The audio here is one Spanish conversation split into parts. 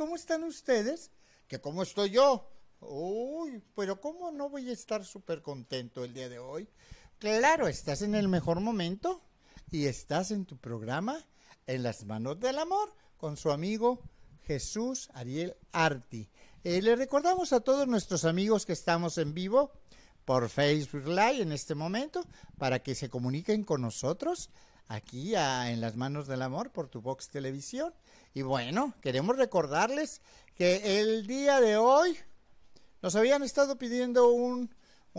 cómo están ustedes, que cómo estoy yo. Uy, pero ¿cómo no voy a estar súper contento el día de hoy? Claro, estás en el mejor momento y estás en tu programa En las manos del amor con su amigo Jesús Ariel Arti. Eh, le recordamos a todos nuestros amigos que estamos en vivo por Facebook Live en este momento para que se comuniquen con nosotros aquí a, en las manos del amor por tu Vox televisión y bueno, queremos recordarles que el día de hoy nos habían estado pidiendo un,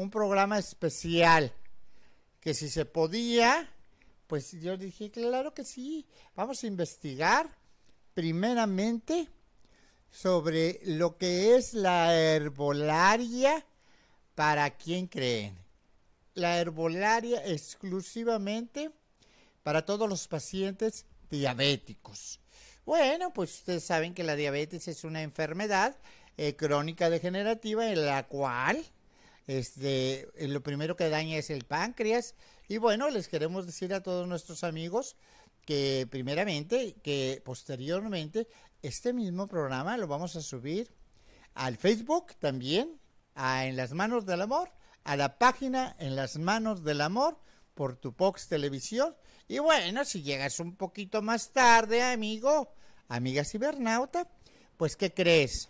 programa especial, que si se podía, pues yo dije, claro que sí, vamos a investigar primeramente sobre lo que es la herbolaria, para quien creen. La herbolaria exclusivamente para todos los pacientes diabéticos. Bueno, pues ustedes saben que la diabetes es una enfermedad eh, crónica degenerativa en la cual este, eh, lo primero que daña es el páncreas. Y bueno, les queremos decir a todos nuestros amigos que primeramente, que posteriormente, este mismo programa lo vamos a subir al Facebook también, a En las Manos del Amor, a la página En las Manos del Amor por Tupox Televisión y bueno, si llegas un poquito más tarde, amigo, amiga cibernauta, pues ¿qué crees?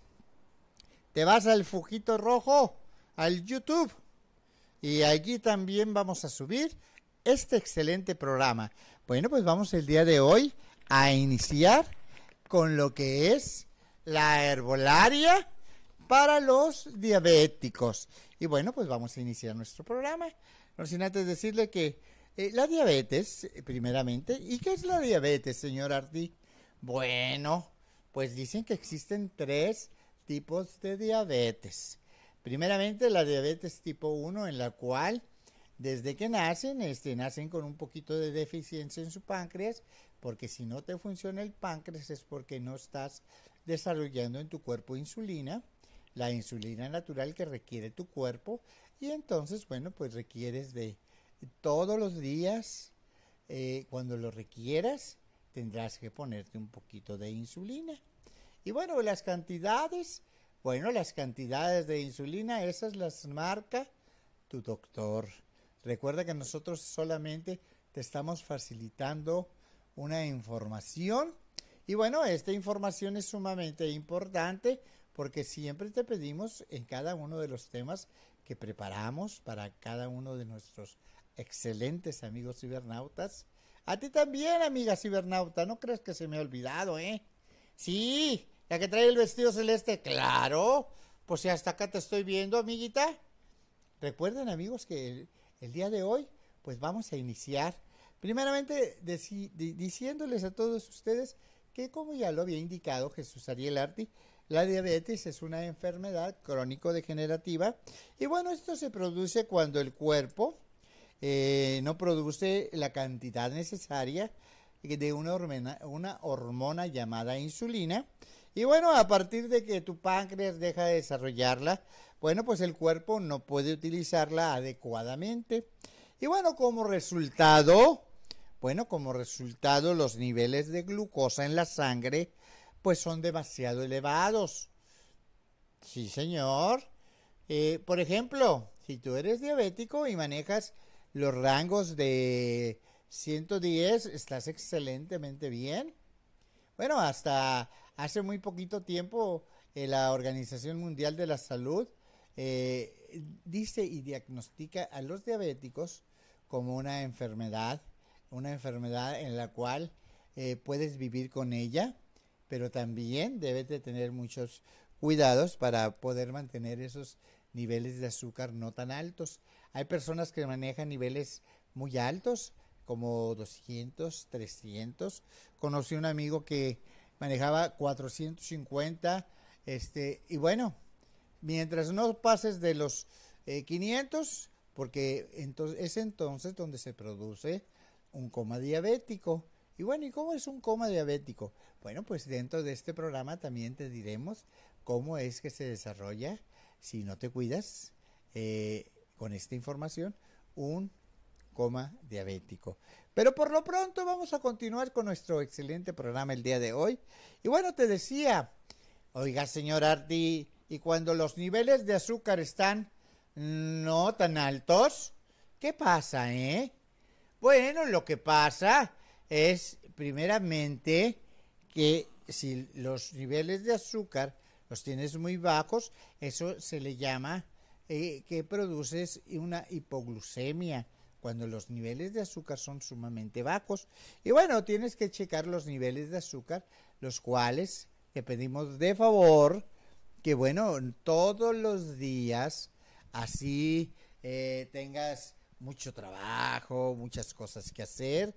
Te vas al Fujito Rojo, al YouTube, y allí también vamos a subir este excelente programa. Bueno, pues vamos el día de hoy a iniciar con lo que es la herbolaria para los diabéticos. Y bueno, pues vamos a iniciar nuestro programa. No sin antes decirle que eh, la diabetes, eh, primeramente. ¿Y qué es la diabetes, señor Arti? Bueno, pues dicen que existen tres tipos de diabetes. Primeramente, la diabetes tipo 1, en la cual desde que nacen, este, nacen con un poquito de deficiencia en su páncreas, porque si no te funciona el páncreas es porque no estás desarrollando en tu cuerpo insulina, la insulina natural que requiere tu cuerpo, y entonces, bueno, pues requieres de todos los días, eh, cuando lo requieras, tendrás que ponerte un poquito de insulina. Y bueno, las cantidades, bueno, las cantidades de insulina, esas las marca tu doctor. Recuerda que nosotros solamente te estamos facilitando una información. Y bueno, esta información es sumamente importante porque siempre te pedimos en cada uno de los temas que preparamos para cada uno de nuestros excelentes amigos cibernautas. A ti también, amiga cibernauta, no crees que se me ha olvidado, ¿eh? Sí, la que trae el vestido celeste, claro. Pues si hasta acá te estoy viendo, amiguita. Recuerden, amigos, que el, día de hoy, pues vamos a iniciar. Primeramente, diciéndoles a todos ustedes que, como ya lo había indicado Jesús Ariel Arti, la diabetes es una enfermedad crónico-degenerativa. Y bueno, esto se produce cuando el cuerpo eh, no produce la cantidad necesaria de una hormona, llamada insulina. Y bueno, a partir de que tu páncreas deja de desarrollarla, bueno, pues el cuerpo no puede utilizarla adecuadamente. Y bueno, como resultado, bueno, como resultado los niveles de glucosa en la sangre pues son demasiado elevados. Sí, señor. Eh, por ejemplo, si tú eres diabético y manejas los rangos de 110, estás excelentemente bien. Bueno, hasta hace muy poquito tiempo eh, la Organización Mundial de la Salud eh, dice y diagnostica a los diabéticos como una enfermedad, una enfermedad en la cual eh, puedes vivir con ella, pero también debes de tener muchos cuidados para poder mantener esos niveles de azúcar no tan altos. Hay personas que manejan niveles muy altos, como 200, 300. Conocí un amigo que manejaba 450, este, y bueno, mientras no pases de los 500, eh, porque entonces, es entonces donde se produce un coma diabético. Y bueno, ¿y cómo es un coma diabético? Bueno, pues dentro de este programa también te diremos cómo es que se desarrolla si no te cuidas. Eh, con esta información un coma diabético. Pero por lo pronto vamos a continuar con nuestro excelente programa el día de hoy. Y bueno, te decía, oiga señor Arti, y cuando los niveles de azúcar están no tan altos, ¿qué pasa, eh? Bueno, lo que pasa es primeramente que si los niveles de azúcar los tienes muy bajos, eso se le llama eh, que produces una hipoglucemia cuando los niveles de azúcar son sumamente bajos. Y bueno, tienes que checar los niveles de azúcar, los cuales te pedimos de favor que, bueno, todos los días, así eh, tengas mucho trabajo, muchas cosas que hacer,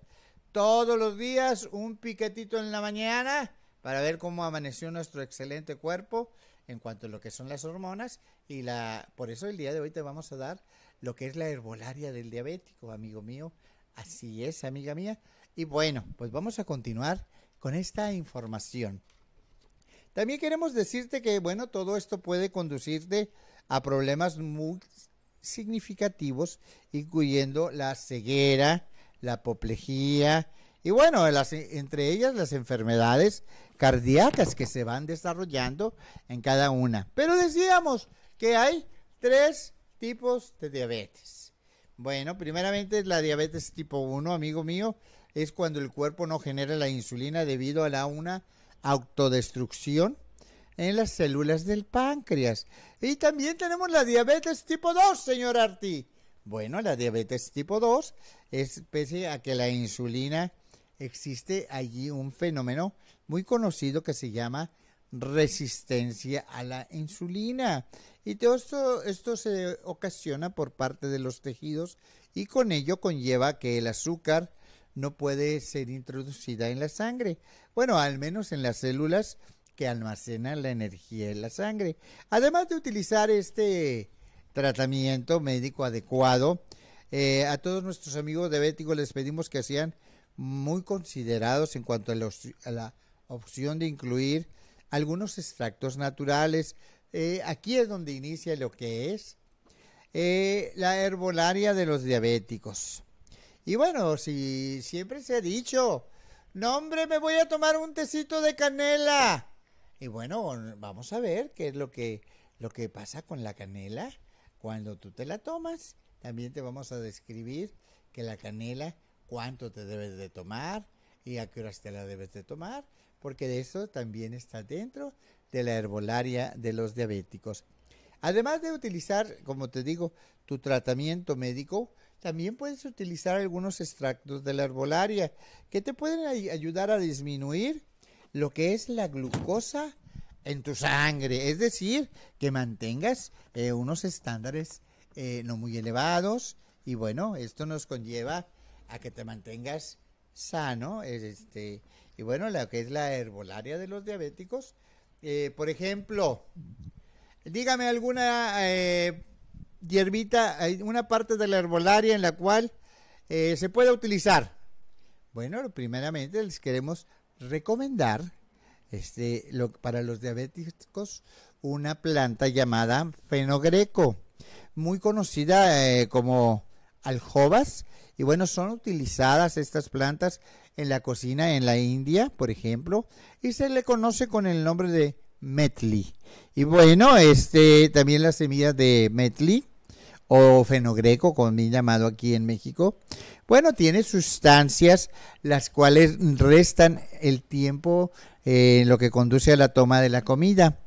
todos los días un piquetito en la mañana para ver cómo amaneció nuestro excelente cuerpo en cuanto a lo que son las hormonas y la por eso el día de hoy te vamos a dar lo que es la herbolaria del diabético, amigo mío. Así es, amiga mía. Y bueno, pues vamos a continuar con esta información. También queremos decirte que bueno, todo esto puede conducirte a problemas muy significativos, incluyendo la ceguera, la apoplejía, y bueno, entre ellas las enfermedades cardíacas que se van desarrollando en cada una. Pero decíamos que hay tres tipos de diabetes. Bueno, primeramente la diabetes tipo 1, amigo mío, es cuando el cuerpo no genera la insulina debido a la una autodestrucción en las células del páncreas. Y también tenemos la diabetes tipo 2, señor Arti. Bueno, la diabetes tipo 2 es pese a que la insulina existe allí un fenómeno muy conocido que se llama resistencia a la insulina. Y todo esto, esto se ocasiona por parte de los tejidos y con ello conlleva que el azúcar no puede ser introducida en la sangre. Bueno, al menos en las células que almacenan la energía en la sangre. Además de utilizar este tratamiento médico adecuado, eh, a todos nuestros amigos diabéticos les pedimos que hacían muy considerados en cuanto a, la opción de incluir algunos extractos naturales. Eh, aquí es donde inicia lo que es eh, la herbolaria de los diabéticos. Y bueno, si siempre se ha dicho, no hombre, me voy a tomar un tecito de canela. Y bueno, vamos a ver qué es lo que, lo que pasa con la canela cuando tú te la tomas. También te vamos a describir que la canela cuánto te debes de tomar y a qué horas te la debes de tomar, porque de eso también está dentro de la herbolaria de los diabéticos. Además de utilizar, como te digo, tu tratamiento médico, también puedes utilizar algunos extractos de la herbolaria que te pueden ayudar a disminuir lo que es la glucosa en tu sangre, es decir, que mantengas eh, unos estándares eh, no muy elevados y bueno, esto nos conlleva a que te mantengas sano. Este, y bueno, lo que es la herbolaria de los diabéticos. Eh, por ejemplo, dígame alguna eh, hierbita, una parte de la herbolaria en la cual eh, se pueda utilizar. Bueno, primeramente les queremos recomendar este, lo, para los diabéticos una planta llamada fenogreco, muy conocida eh, como aljobas y bueno, son utilizadas estas plantas en la cocina en la India, por ejemplo, y se le conoce con el nombre de metli. Y bueno, este también las semillas de metli o fenogreco, como bien llamado aquí en México. Bueno, tiene sustancias las cuales restan el tiempo eh, en lo que conduce a la toma de la comida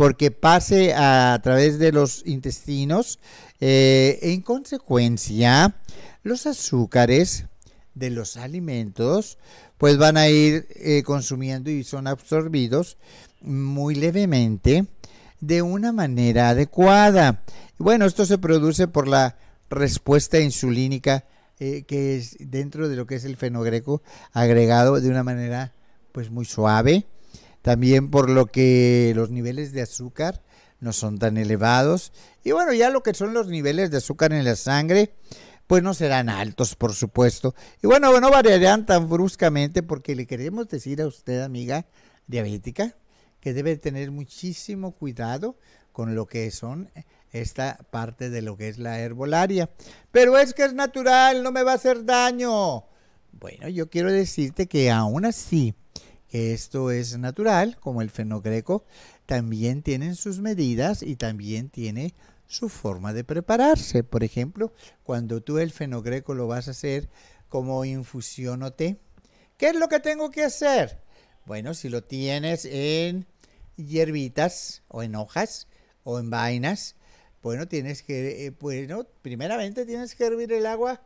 porque pase a, través de los intestinos. Eh, en consecuencia, los azúcares de los alimentos pues van a ir eh, consumiendo y son absorbidos muy levemente de una manera adecuada. Bueno, esto se produce por la respuesta insulínica eh, que es dentro de lo que es el fenogreco agregado de una manera pues muy suave también por lo que los niveles de azúcar no son tan elevados. Y bueno, ya lo que son los niveles de azúcar en la sangre, pues no serán altos, por supuesto. Y bueno, no variarán tan bruscamente porque le queremos decir a usted, amiga diabética, que debe tener muchísimo cuidado con lo que son esta parte de lo que es la herbolaria. Pero es que es natural, no me va a hacer daño. Bueno, yo quiero decirte que aún así, que esto es natural, como el fenogreco, también tienen sus medidas y también tiene su forma de prepararse. Por ejemplo, cuando tú el fenogreco lo vas a hacer como infusión o té, ¿qué es lo que tengo que hacer? Bueno, si lo tienes en hierbitas o en hojas o en vainas, bueno, tienes que, eh, bueno, primeramente tienes que hervir el agua.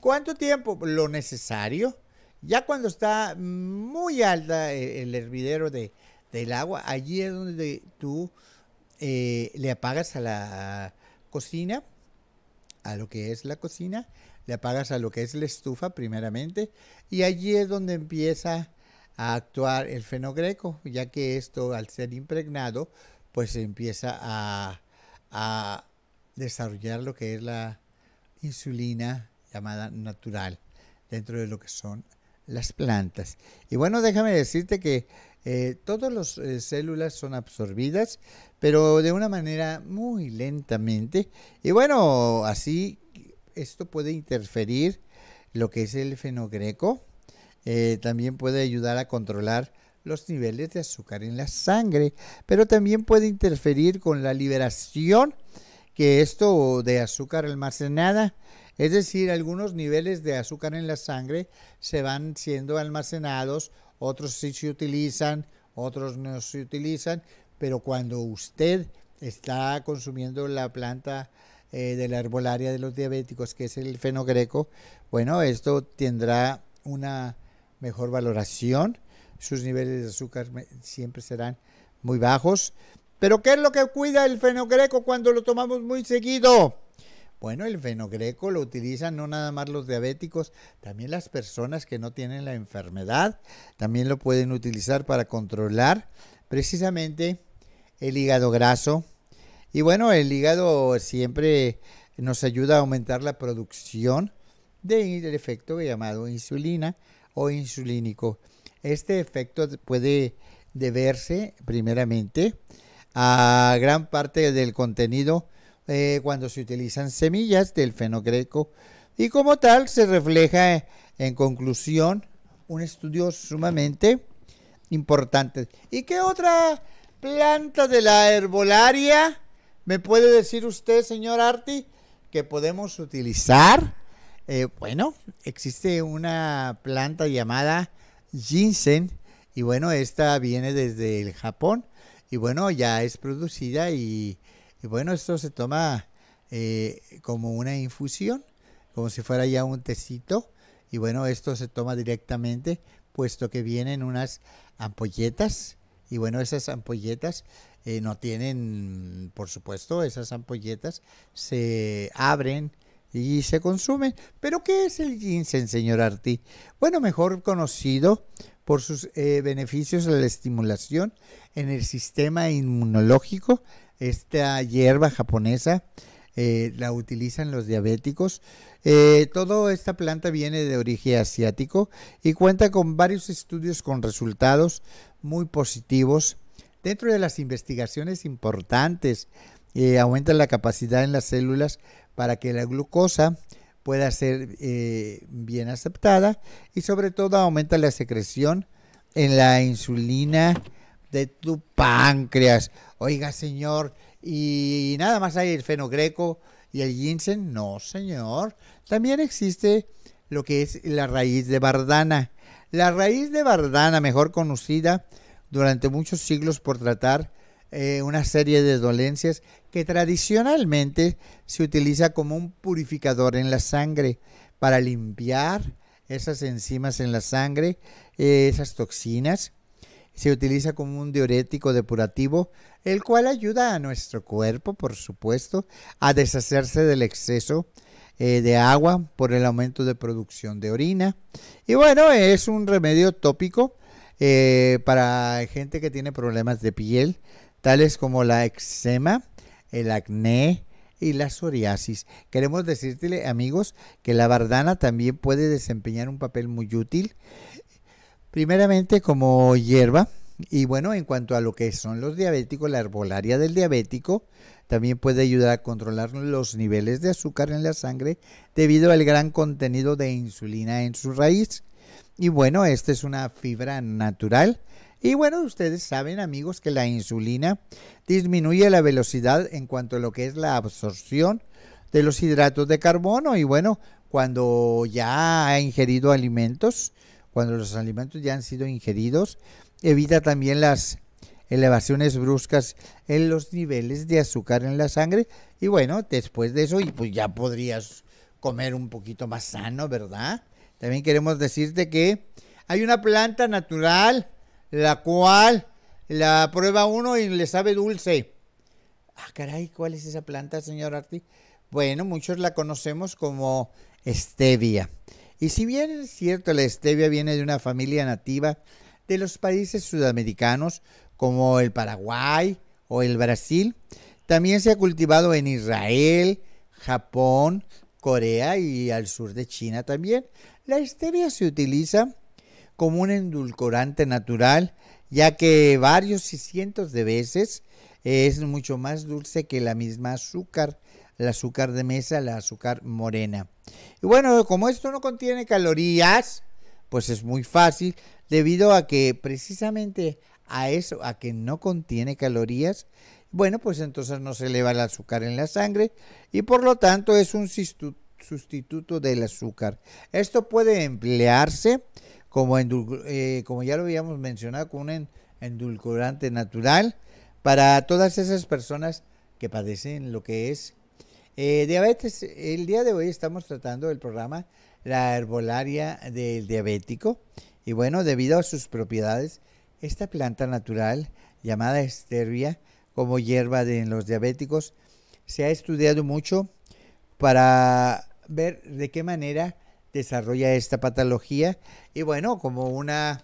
¿Cuánto tiempo? Lo necesario ya cuando está muy alta eh, el, hervidero de, del agua, allí es donde tú eh, le apagas a la cocina, a lo que es la cocina, le apagas a lo que es la estufa primeramente, y allí es donde empieza a actuar el fenogreco, ya que esto al ser impregnado, pues empieza a, a desarrollar lo que es la insulina llamada natural dentro de lo que son las plantas. Y bueno, déjame decirte que eh, todas las eh, células son absorbidas, pero de una manera muy lentamente. Y bueno, así esto puede interferir lo que es el fenogreco. Eh, también puede ayudar a controlar los niveles de azúcar en la sangre, pero también puede interferir con la liberación que esto de azúcar almacenada es decir, algunos niveles de azúcar en la sangre se van siendo almacenados, otros sí se utilizan, otros no se utilizan, pero cuando usted está consumiendo la planta eh, de la herbolaria de los diabéticos, que es el fenogreco, bueno, esto tendrá una mejor valoración, sus niveles de azúcar siempre serán muy bajos. Pero ¿qué es lo que cuida el fenogreco cuando lo tomamos muy seguido? Bueno, el fenogreco lo utilizan no nada más los diabéticos, también las personas que no tienen la enfermedad, también lo pueden utilizar para controlar precisamente el hígado graso. Y bueno, el hígado siempre nos ayuda a aumentar la producción del efecto llamado insulina o insulínico. Este efecto puede deberse primeramente a gran parte del contenido eh, cuando se utilizan semillas del fenogreco y como tal se refleja en conclusión un estudio sumamente importante. ¿Y qué otra planta de la herbolaria me puede decir usted, señor Arti, que podemos utilizar? Eh, bueno, existe una planta llamada ginseng y bueno, esta viene desde el Japón y bueno, ya es producida y y bueno, esto se toma eh, como una infusión, como si fuera ya un tecito. Y bueno, esto se toma directamente, puesto que vienen unas ampolletas. Y bueno, esas ampolletas eh, no tienen, por supuesto, esas ampolletas se abren y se consumen. Pero ¿qué es el ginseng, señor Arti? Bueno, mejor conocido por sus eh, beneficios a la estimulación en el sistema inmunológico, esta hierba japonesa. Eh, la utilizan los diabéticos. Eh, toda esta planta viene de origen asiático y cuenta con varios estudios con resultados muy positivos. Dentro de las investigaciones importantes, eh, aumenta la capacidad en las células para que la glucosa pueda ser bien aceptada y sobre todo aumenta la secreción en la insulina de tu páncreas. Oiga, señor, y nada más hay el fenogreco y el ginseng. No, señor. También existe lo que es la raíz de bardana. La raíz de bardana, mejor conocida durante muchos siglos por tratar eh, una serie de dolencias que tradicionalmente se utiliza como un purificador en la sangre para limpiar esas enzimas en la sangre, eh, esas toxinas se utiliza como un diurético depurativo, el cual ayuda a nuestro cuerpo, por supuesto, a deshacerse del exceso eh, de agua por el aumento de producción de orina. Y bueno, es un remedio tópico eh, para gente que tiene problemas de piel, tales como la eczema, el acné, y la psoriasis. Queremos decirte, amigos, que la bardana también puede desempeñar un papel muy útil Primeramente como hierba y bueno, en cuanto a lo que son los diabéticos, la herbolaria del diabético también puede ayudar a controlar los niveles de azúcar en la sangre debido al gran contenido de insulina en su raíz. Y bueno, esta es una fibra natural. Y bueno, ustedes saben amigos que la insulina disminuye la velocidad en cuanto a lo que es la absorción de los hidratos de carbono. Y bueno, cuando ya ha ingerido alimentos, cuando los alimentos ya han sido ingeridos. Evita también las elevaciones bruscas en los niveles de azúcar en la sangre. Y bueno, después de eso, y pues ya podrías comer un poquito más sano, ¿verdad? También queremos decirte que hay una planta natural, la cual la prueba uno y le sabe dulce. Ah, caray, ¿cuál es esa planta, señor Arti? Bueno, muchos la conocemos como stevia. Y si bien es cierto, la stevia viene de una familia nativa de los países sudamericanos como el Paraguay o el Brasil, también se ha cultivado en Israel, Japón, Corea y al sur de China también. La stevia se utiliza como un endulcorante natural, ya que varios y cientos de veces es mucho más dulce que la misma azúcar el azúcar de mesa, el azúcar morena. Y bueno, como esto no contiene calorías, pues es muy fácil, debido a que precisamente a eso, a que no contiene calorías, bueno, pues entonces no se eleva el azúcar en la sangre y por lo tanto es un sustituto del azúcar. Esto puede emplearse como, eh, como ya lo habíamos mencionado, con un endulcorante natural para todas esas personas que padecen lo que es eh, diabetes, el día de hoy estamos tratando el programa La herbolaria del diabético. Y bueno, debido a sus propiedades, esta planta natural llamada estervia como hierba de los diabéticos se ha estudiado mucho para ver de qué manera desarrolla esta patología y bueno, como una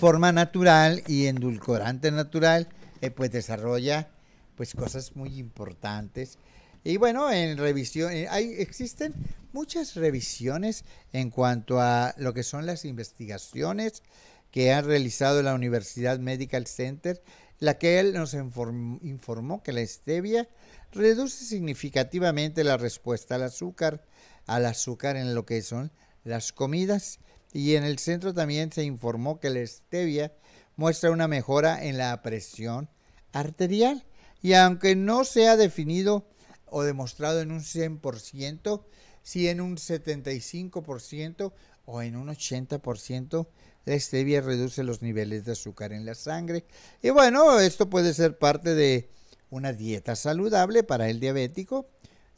forma natural y endulcorante natural, eh, pues desarrolla pues cosas muy importantes y bueno, en revisión, eh, hay, existen muchas revisiones en cuanto a lo que son las investigaciones que ha realizado la Universidad Medical Center, la que él nos informó que la stevia reduce significativamente la respuesta al azúcar, al azúcar en lo que son las comidas. Y en el centro también se informó que la stevia muestra una mejora en la presión arterial. Y aunque no se ha definido o demostrado en un 100%, si en un 75% o en un 80%. La stevia reduce los niveles de azúcar en la sangre. Y bueno, esto puede ser parte de una dieta saludable para el diabético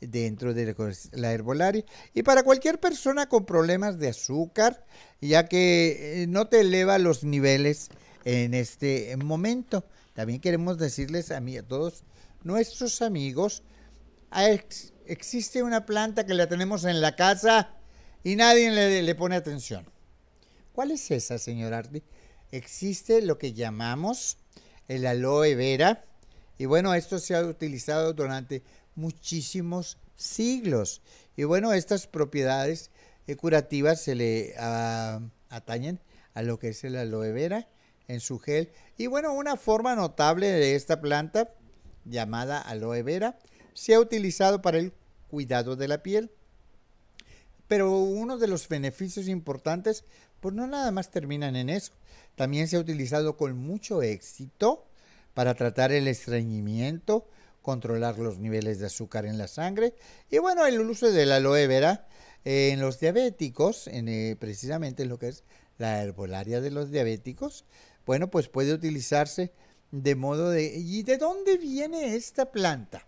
dentro de la herbolaria y para cualquier persona con problemas de azúcar, ya que eh, no te eleva los niveles en este momento. También queremos decirles a, mí, a todos nuestros amigos Ah, existe una planta que la tenemos en la casa y nadie le, pone atención. ¿Cuál es esa, señor Arti? Existe lo que llamamos el aloe vera. Y bueno, esto se ha utilizado durante muchísimos siglos. Y bueno, estas propiedades curativas se le ah, atañen a lo que es el aloe vera en su gel. Y bueno, una forma notable de esta planta llamada aloe vera se ha utilizado para el cuidado de la piel. Pero uno de los beneficios importantes, pues no nada más terminan en eso. También se ha utilizado con mucho éxito para tratar el estreñimiento, controlar los niveles de azúcar en la sangre y bueno, el uso de la aloe vera en los diabéticos, en, eh, precisamente en lo que es la herbolaria de los diabéticos, bueno, pues puede utilizarse de modo de... ¿Y de dónde viene esta planta?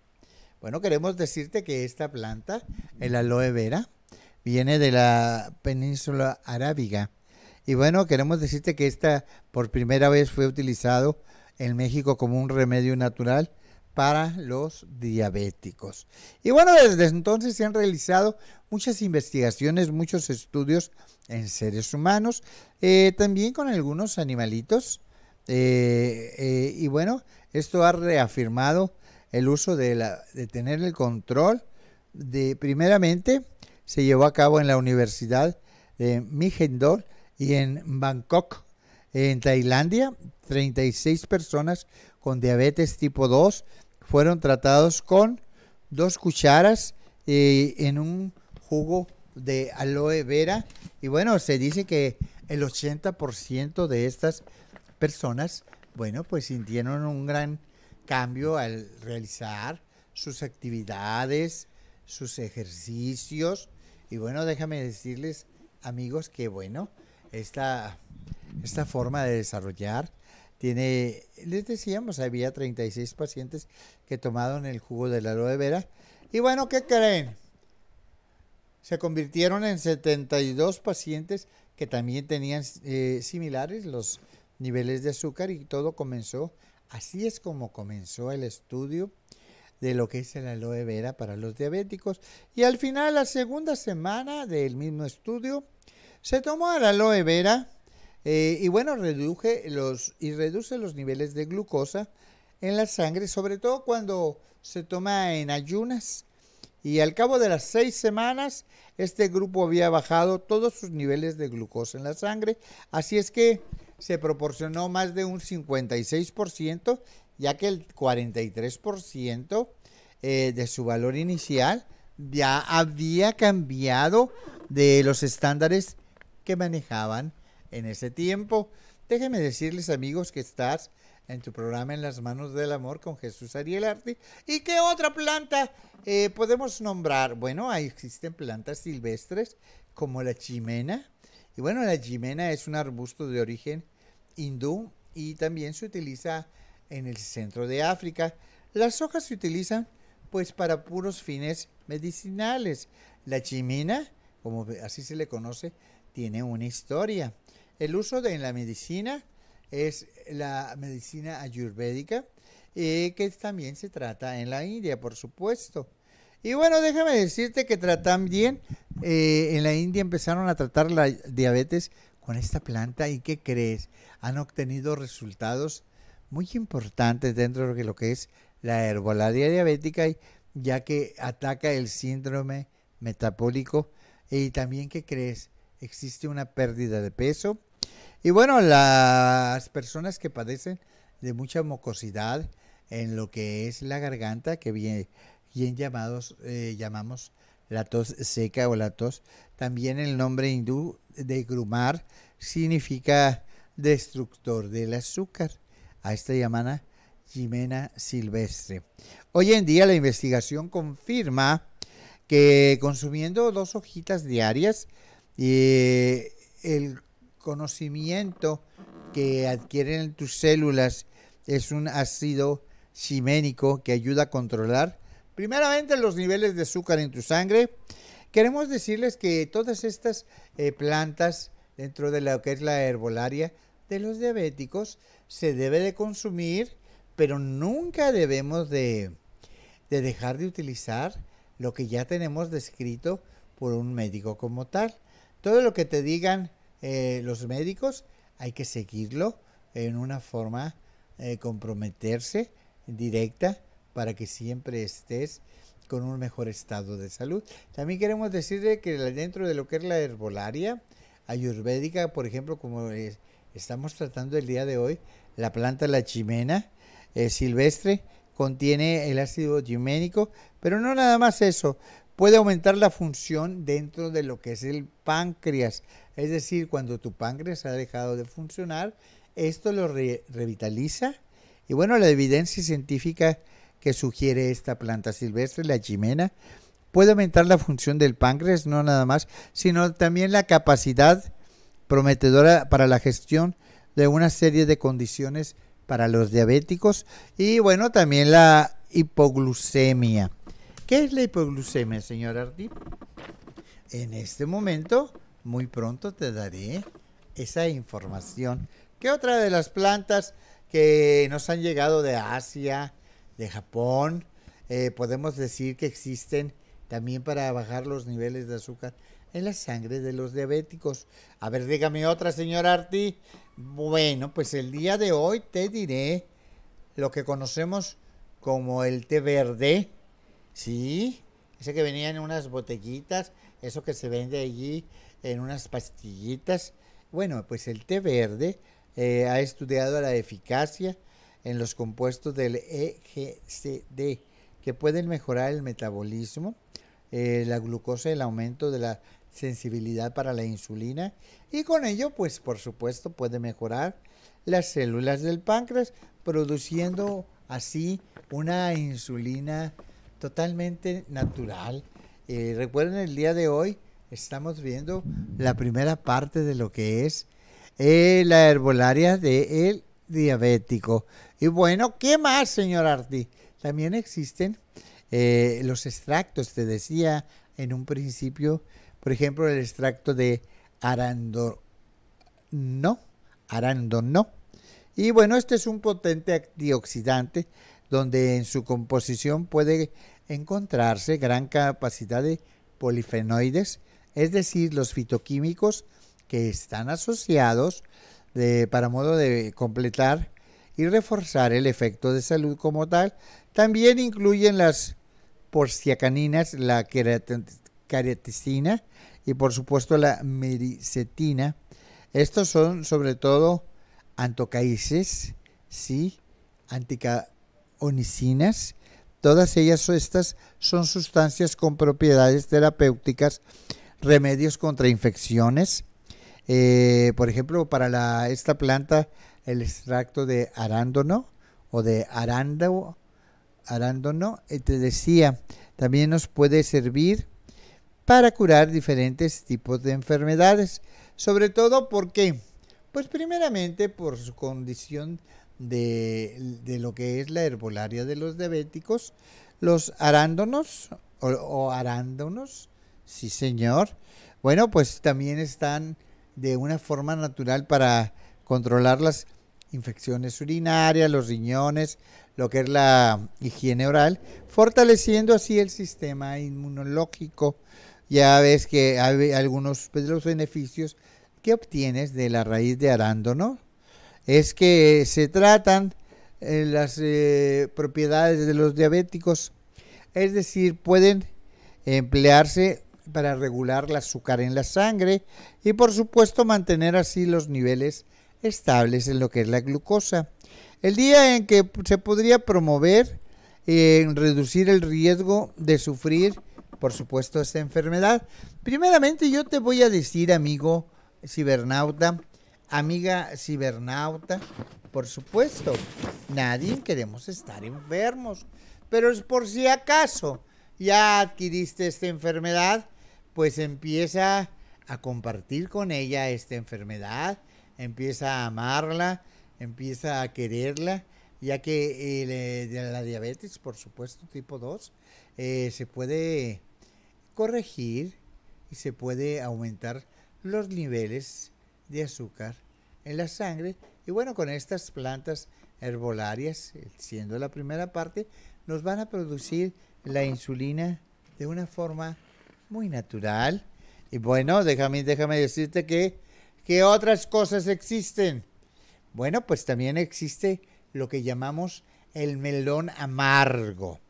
Bueno, queremos decirte que esta planta, el aloe vera, viene de la península arábiga. Y bueno, queremos decirte que esta por primera vez fue utilizado en México como un remedio natural para los diabéticos. Y bueno, desde entonces se han realizado muchas investigaciones, muchos estudios en seres humanos, eh, también con algunos animalitos. Eh, eh, y bueno, esto ha reafirmado el uso de, tener el control de, primeramente, se llevó a cabo en la Universidad de Mijendol y en Bangkok, en Tailandia. 36 personas con diabetes tipo 2 fueron tratados con dos cucharas eh, en un jugo de aloe vera. Y bueno, se dice que el 80% de estas personas, bueno, pues sintieron un gran cambio al realizar sus actividades, sus ejercicios. Y bueno, déjame decirles, amigos, que bueno, esta, esta forma de desarrollar tiene, les decíamos, había 36 pacientes que tomaron el jugo de la aloe vera. Y bueno, ¿qué creen? Se convirtieron en 72 pacientes que también tenían eh, similares los niveles de azúcar y todo comenzó Así es como comenzó el estudio de lo que es el aloe vera para los diabéticos y al final la segunda semana del mismo estudio se tomó el aloe vera eh, y bueno reduje los y reduce los niveles de glucosa en la sangre sobre todo cuando se toma en ayunas y al cabo de las seis semanas este grupo había bajado todos sus niveles de glucosa en la sangre así es que se proporcionó más de un 56%, ya que el 43% eh, de su valor inicial ya había cambiado de los estándares que manejaban en ese tiempo. Déjenme decirles amigos que estás en tu programa En las manos del amor con Jesús Ariel Arti. ¿Y qué otra planta eh, podemos nombrar? Bueno, ahí existen plantas silvestres como la chimena, y bueno, la jimena es un arbusto de origen hindú y también se utiliza en el centro de África. Las hojas se utilizan pues para puros fines medicinales. La jimena, como así se le conoce, tiene una historia. El uso de en la medicina es la medicina ayurvédica, eh, que también se trata en la India, por supuesto. Y bueno, déjame decirte que tratan bien. Eh, en la India empezaron a tratar la diabetes con esta planta y ¿qué crees? Han obtenido resultados muy importantes dentro de lo que es la herbolaria diabética, ya que ataca el síndrome metabólico y también ¿qué crees? Existe una pérdida de peso. Y bueno, las personas que padecen de mucha mucosidad en lo que es la garganta, que viene y en llamados, eh, llamamos la tos seca o la tos. También el nombre hindú de Grumar significa destructor del azúcar. A esta llamada Jimena Silvestre. Hoy en día la investigación confirma que consumiendo dos hojitas diarias, eh, el conocimiento que adquieren tus células es un ácido chiménico que ayuda a controlar Primeramente, los niveles de azúcar en tu sangre. Queremos decirles que todas estas eh, plantas dentro de lo que es la herbolaria de los diabéticos se debe de consumir, pero nunca debemos de, dejar de utilizar lo que ya tenemos descrito por un médico como tal. Todo lo que te digan eh, los médicos hay que seguirlo en una forma eh, comprometerse directa para que siempre estés con un mejor estado de salud. También queremos decirle que dentro de lo que es la herbolaria ayurvédica, por ejemplo, como estamos tratando el día de hoy, la planta la chimena eh, silvestre contiene el ácido jiménico, pero no nada más eso, puede aumentar la función dentro de lo que es el páncreas, es decir, cuando tu páncreas ha dejado de funcionar, esto lo revitaliza y bueno, la evidencia científica que sugiere esta planta silvestre, la chimena, puede aumentar la función del páncreas, no nada más, sino también la capacidad prometedora para la gestión de una serie de condiciones para los diabéticos y bueno, también la hipoglucemia. ¿Qué es la hipoglucemia, señor Ardi? En este momento, muy pronto te daré esa información. ¿Qué otra de las plantas que nos han llegado de Asia, de Japón. Eh, podemos decir que existen también para bajar los niveles de azúcar en la sangre de los diabéticos. A ver, dígame otra, señor Arti. Bueno, pues el día de hoy te diré lo que conocemos como el té verde. ¿Sí? Ese que venía en unas botellitas, eso que se vende allí en unas pastillitas. Bueno, pues el té verde eh, ha estudiado la eficacia, en los compuestos del EGCD que pueden mejorar el metabolismo, eh, la glucosa, el aumento de la sensibilidad para la insulina y con ello pues por supuesto puede mejorar las células del páncreas produciendo así una insulina totalmente natural. Eh, recuerden el día de hoy estamos viendo la primera parte de lo que es eh, la herbolaria de diabético. Y bueno, ¿qué más, señor Arti? También existen eh, los extractos, te decía en un principio, por ejemplo, el extracto de arando no, arando no. Y bueno, este es un potente antioxidante donde en su composición puede encontrarse gran capacidad de polifenoides, es decir, los fitoquímicos que están asociados para modo de completar y reforzar el efecto de salud como tal. También incluyen las porciacaninas, la cariaticina y por supuesto la mericetina. Estos son sobre todo antocaíces, sí, anticaonicinas. Todas ellas estas son sustancias con propiedades terapéuticas, remedios contra infecciones, eh, por ejemplo, para la, esta planta, el extracto de arándono o de arándano, eh, te decía, también nos puede servir para curar diferentes tipos de enfermedades. Sobre todo, ¿por qué? Pues primeramente por su condición de, lo que es la herbolaria de los diabéticos, los arándonos o, o arándonos, sí señor, bueno, pues también están de una forma natural para controlar las infecciones urinarias, los riñones, lo que es la higiene oral, fortaleciendo así el sistema inmunológico. Ya ves que hay algunos de pues, los beneficios que obtienes de la raíz de arándano es que se tratan eh, las eh, propiedades de los diabéticos, es decir, pueden emplearse para regular el azúcar en la sangre y por supuesto mantener así los niveles estables en lo que es la glucosa. El día en que se podría promover en eh, reducir el riesgo de sufrir, por supuesto, esta enfermedad. Primeramente yo te voy a decir, amigo cibernauta, amiga cibernauta, por supuesto, nadie queremos estar enfermos, pero es por si acaso ya adquiriste esta enfermedad, pues empieza a compartir con ella esta enfermedad, empieza a amarla, empieza a quererla, ya que eh, la diabetes, por supuesto, tipo 2, eh, se puede corregir y se puede aumentar los niveles de azúcar en la sangre. Y bueno, con estas plantas herbolarias, eh, siendo la primera parte, nos van a producir la insulina de una forma muy natural. Y bueno, déjame, déjame decirte que, otras cosas existen. Bueno, pues también existe lo que llamamos el melón amargo.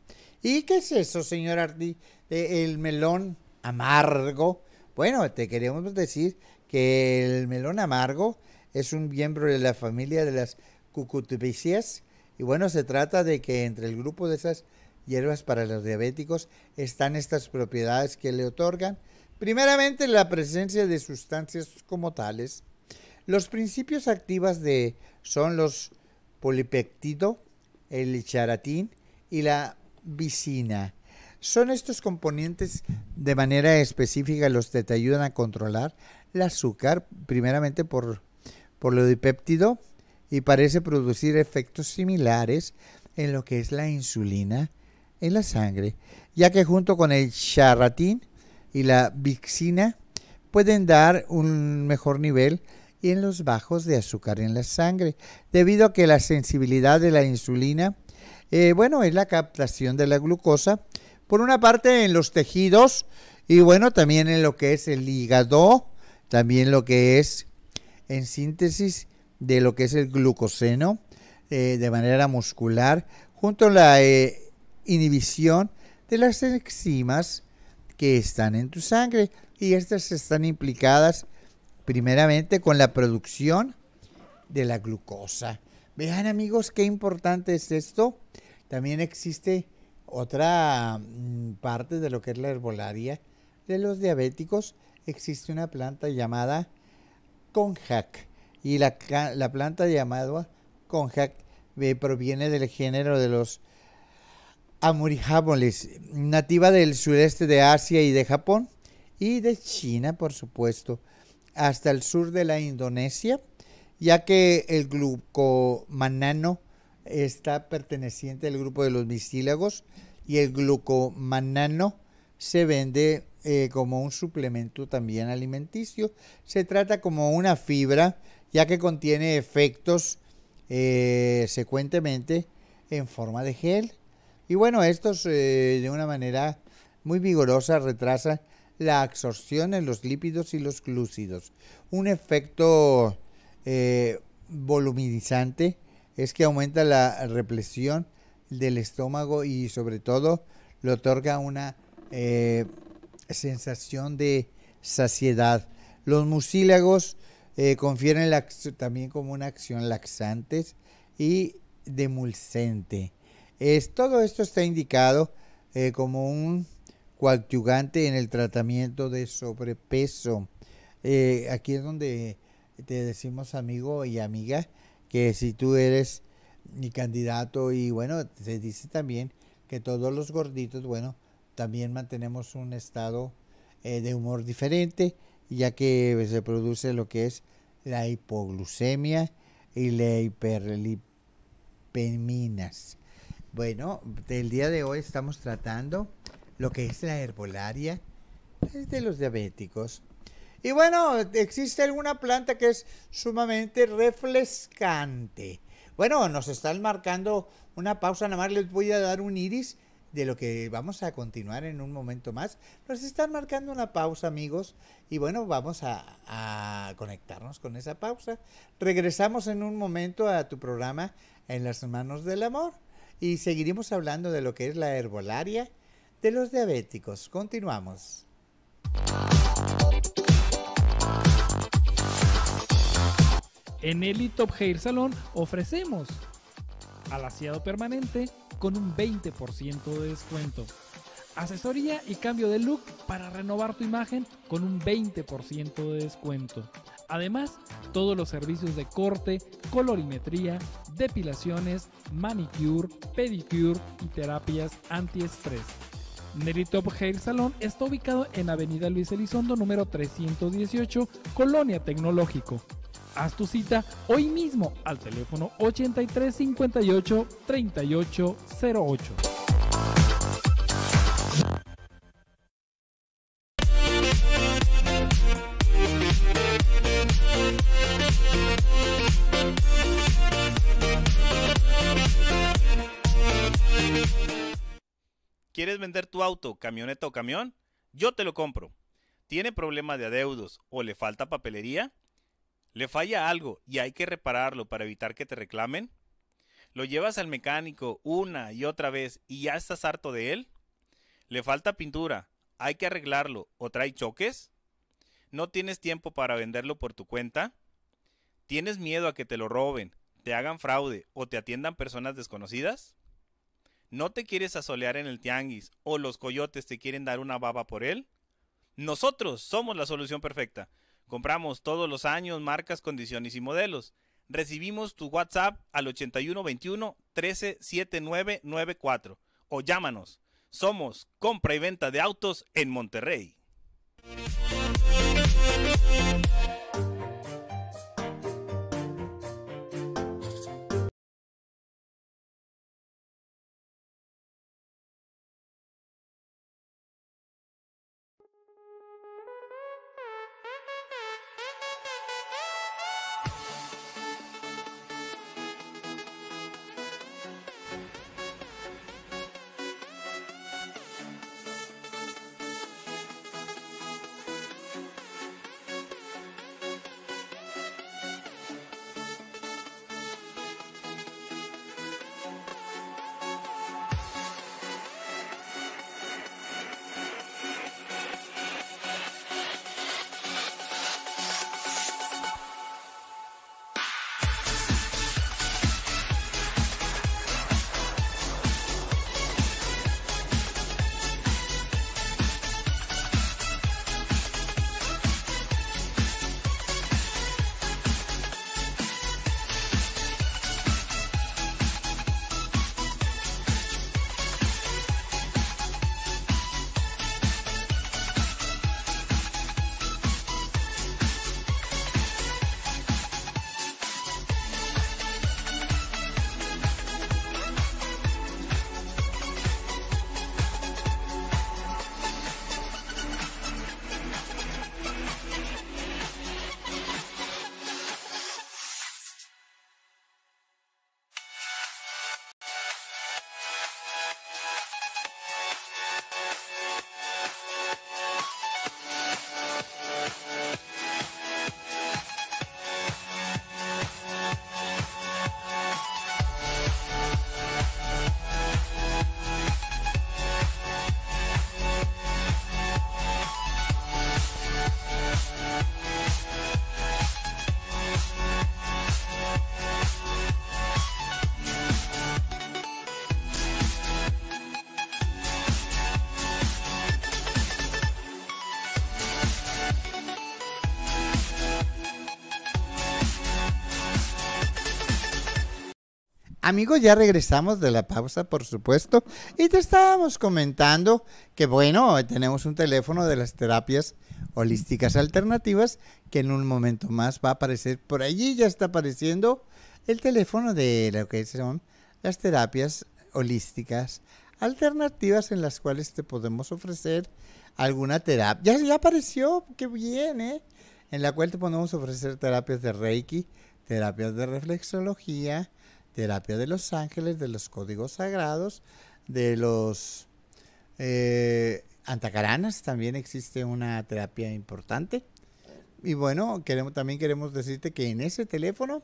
¿Y qué es eso, señor Ardi? Eh, el melón amargo. Bueno, te queremos decir que el melón amargo es un miembro de la familia de las cucurbitáceas Y bueno, se trata de que entre el grupo de esas hierbas para los diabéticos están estas propiedades que le otorgan. Primeramente, la presencia de sustancias como tales. Los principios activos de son los polipeptido, el charatín y la vicina. Son estos componentes de manera específica los que te ayudan a controlar el azúcar, primeramente por, por lo de y parece producir efectos similares en lo que es la insulina en la sangre, ya que junto con el charratín y la vixina pueden dar un mejor nivel en los bajos de azúcar en la sangre, debido a que la sensibilidad de la insulina, eh, bueno, es la captación de la glucosa, por una parte en los tejidos y bueno, también en lo que es el hígado, también lo que es en síntesis de lo que es el glucoseno eh, de manera muscular, junto a la eh, inhibición de las enzimas que están en tu sangre y estas están implicadas primeramente con la producción de la glucosa. Vean amigos qué importante es esto. También existe otra mm, parte de lo que es la herbolaria de los diabéticos. Existe una planta llamada conjac y la, planta llamada conjac eh, proviene del género de los Amurijamolis, nativa del sudeste de Asia y de Japón y de China, por supuesto, hasta el sur de la Indonesia, ya que el glucomanano está perteneciente al grupo de los micílagos y el glucomanano se vende eh, como un suplemento también alimenticio. Se trata como una fibra, ya que contiene efectos eh, secuentemente en forma de gel y bueno, estos eh, de una manera muy vigorosa retrasan la absorción en los lípidos y los glúcidos. Un efecto eh, voluminizante es que aumenta la represión del estómago y sobre todo le otorga una eh, sensación de saciedad. Los mucílagos confieren también como una acción laxantes y demulcente. Es, todo esto está indicado eh, como un coadyuvante en el tratamiento de sobrepeso. Eh, aquí es donde te decimos amigo y amiga que si tú eres mi candidato y bueno, se dice también que todos los gorditos, bueno, también mantenemos un estado eh, de humor diferente, ya que se produce lo que es la hipoglucemia y la hiperlipemina. Bueno, el día de hoy estamos tratando lo que es la herbolaria pues, de los diabéticos. Y bueno, existe alguna planta que es sumamente refrescante. Bueno, nos están marcando una pausa, nada más les voy a dar un iris de lo que vamos a continuar en un momento más. Nos están marcando una pausa, amigos, y bueno, vamos a, a conectarnos con esa pausa. Regresamos en un momento a tu programa En las manos del amor y seguiremos hablando de lo que es la herbolaria de los diabéticos. Continuamos. En el Top Hair Salón ofrecemos alaciado permanente con un 20% de descuento. Asesoría y cambio de look para renovar tu imagen con un 20% de descuento. Además, todos los servicios de corte, colorimetría, depilaciones, manicure, pedicure y terapias antiestrés. Nelly Top Hair Salon está ubicado en Avenida Luis Elizondo número 318, Colonia Tecnológico. Haz tu cita hoy mismo al teléfono 8358 3808. vender tu auto, camioneta o camión? Yo te lo compro. ¿Tiene problemas de adeudos o le falta papelería? ¿Le falla algo y hay que repararlo para evitar que te reclamen? ¿Lo llevas al mecánico una y otra vez y ya estás harto de él? ¿Le falta pintura? ¿Hay que arreglarlo o trae choques? ¿No tienes tiempo para venderlo por tu cuenta? ¿Tienes miedo a que te lo roben, te hagan fraude o te atiendan personas desconocidas? no te quieres asolear en el tianguis o los coyotes te quieren dar una baba por él, nosotros somos la solución perfecta. Compramos todos los años marcas, condiciones y modelos. Recibimos tu WhatsApp al 8121 137994 o llámanos. Somos compra y venta de autos en Monterrey. Amigos, ya regresamos de la pausa, por supuesto, y te estábamos comentando que, bueno, tenemos un teléfono de las terapias holísticas alternativas que en un momento más va a aparecer por allí, ya está apareciendo el teléfono de lo que son las terapias holísticas alternativas en las cuales te podemos ofrecer alguna terapia. Ya, ya apareció, qué bien, ¿eh? En la cual te podemos ofrecer terapias de Reiki, terapias de reflexología, terapia de los ángeles, de los códigos sagrados, de los eh, antacaranas, también existe una terapia importante. Y bueno, queremos, también queremos decirte que en ese teléfono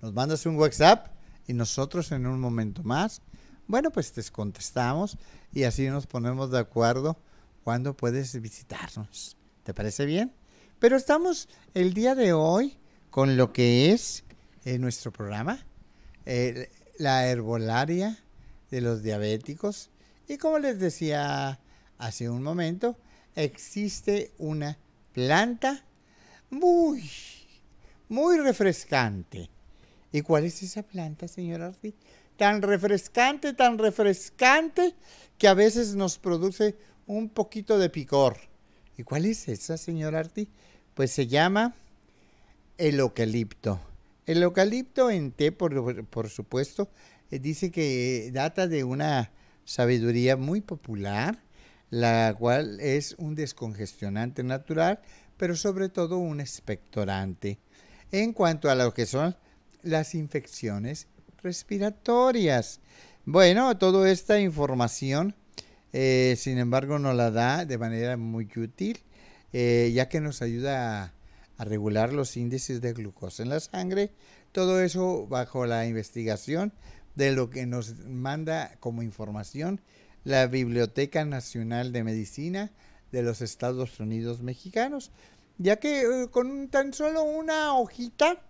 nos mandas un WhatsApp y nosotros en un momento más, bueno, pues te contestamos y así nos ponemos de acuerdo cuando puedes visitarnos. ¿Te parece bien? Pero estamos el día de hoy con lo que es en nuestro programa, la herbolaria de los diabéticos y como les decía hace un momento, existe una planta muy, muy refrescante. ¿Y cuál es esa planta, señor Arti? Tan refrescante, tan refrescante que a veces nos produce un poquito de picor. ¿Y cuál es esa, señor Arti? Pues se llama el eucalipto. El eucalipto en té, por, supuesto, eh, dice que data de una sabiduría muy popular, la cual es un descongestionante natural, pero sobre todo un expectorante. En cuanto a lo que son las infecciones respiratorias. Bueno, toda esta información, eh, sin embargo, nos la da de manera muy útil, eh, ya que nos ayuda a a regular los índices de glucosa en la sangre, todo eso bajo la investigación de lo que nos manda como información la Biblioteca Nacional de Medicina de los Estados Unidos Mexicanos, ya que eh, con tan solo una hojita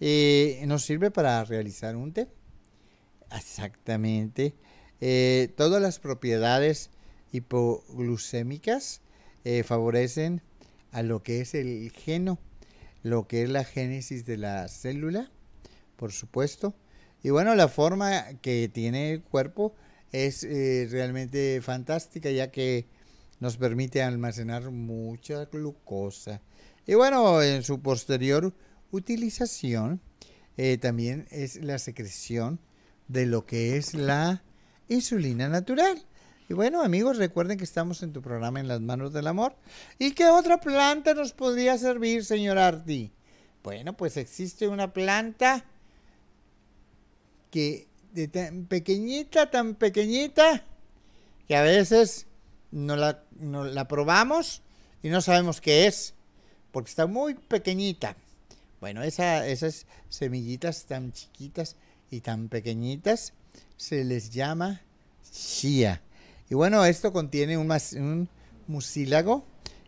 eh, nos sirve para realizar un test. Exactamente. Eh, todas las propiedades hipoglucémicas favorecen a lo que es el geno, lo que es la génesis de la célula, por supuesto. Y bueno, la forma que tiene el cuerpo es eh, realmente fantástica, ya que nos permite almacenar mucha glucosa. Y bueno, en su posterior utilización eh, también es la secreción de lo que es la insulina natural. Y bueno, amigos, recuerden que estamos en tu programa En las manos del amor. ¿Y qué otra planta nos podría servir, señor Arti? Bueno, pues existe una planta que de tan pequeñita, tan pequeñita, que a veces no la, probamos y no sabemos qué es, porque está muy pequeñita. Bueno, esa, esas semillitas tan chiquitas y tan pequeñitas se les llama chía. Y bueno, esto contiene un, mucílago,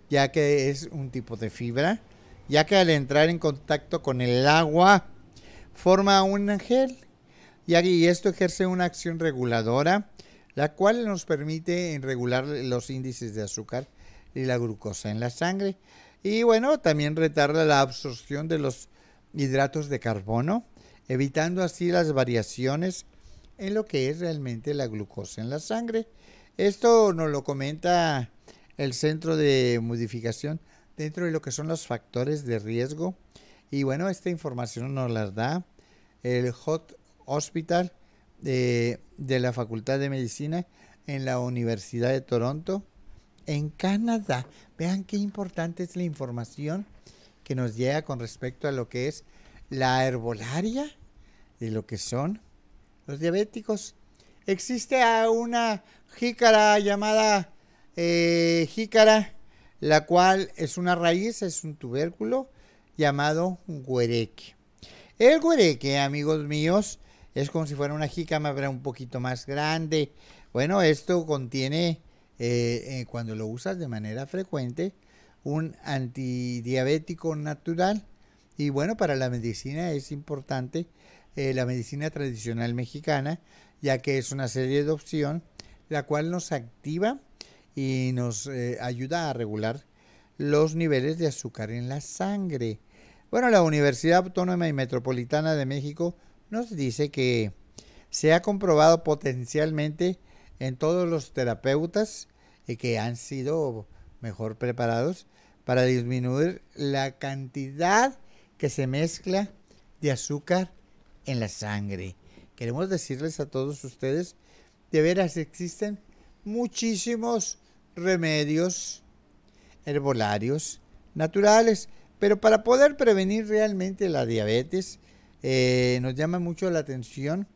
ya que es un tipo de fibra, ya que al entrar en contacto con el agua forma un gel, y esto ejerce una acción reguladora, la cual nos permite regular los índices de azúcar y la glucosa en la sangre. Y bueno, también retarda la absorción de los hidratos de carbono, evitando así las variaciones en lo que es realmente la glucosa en la sangre. Esto nos lo comenta el Centro de Modificación dentro de lo que son los factores de riesgo. Y bueno, esta información nos la da el Hot Hospital de, eh, de la Facultad de Medicina en la Universidad de Toronto, en Canadá. Vean qué importante es la información que nos llega con respecto a lo que es la herbolaria y lo que son los diabéticos existe una jícara llamada eh, jícara, la cual es una raíz, es un tubérculo llamado huereque. El huereque, amigos míos, es como si fuera una jícama, pero un poquito más grande. Bueno, esto contiene, eh, eh, cuando lo usas de manera frecuente, un antidiabético natural. Y bueno, para la medicina es importante, la medicina tradicional mexicana, ya que es una serie de opción la cual nos activa y nos eh, ayuda a regular los niveles de azúcar en la sangre. Bueno, la Universidad Autónoma y Metropolitana de México nos dice que se ha comprobado potencialmente en todos los terapeutas y que han sido mejor preparados para disminuir la cantidad que se mezcla de azúcar en la sangre queremos decirles a todos ustedes, de veras existen muchísimos remedios herbolarios naturales, pero para poder prevenir realmente la diabetes, eh, nos llama mucho la atención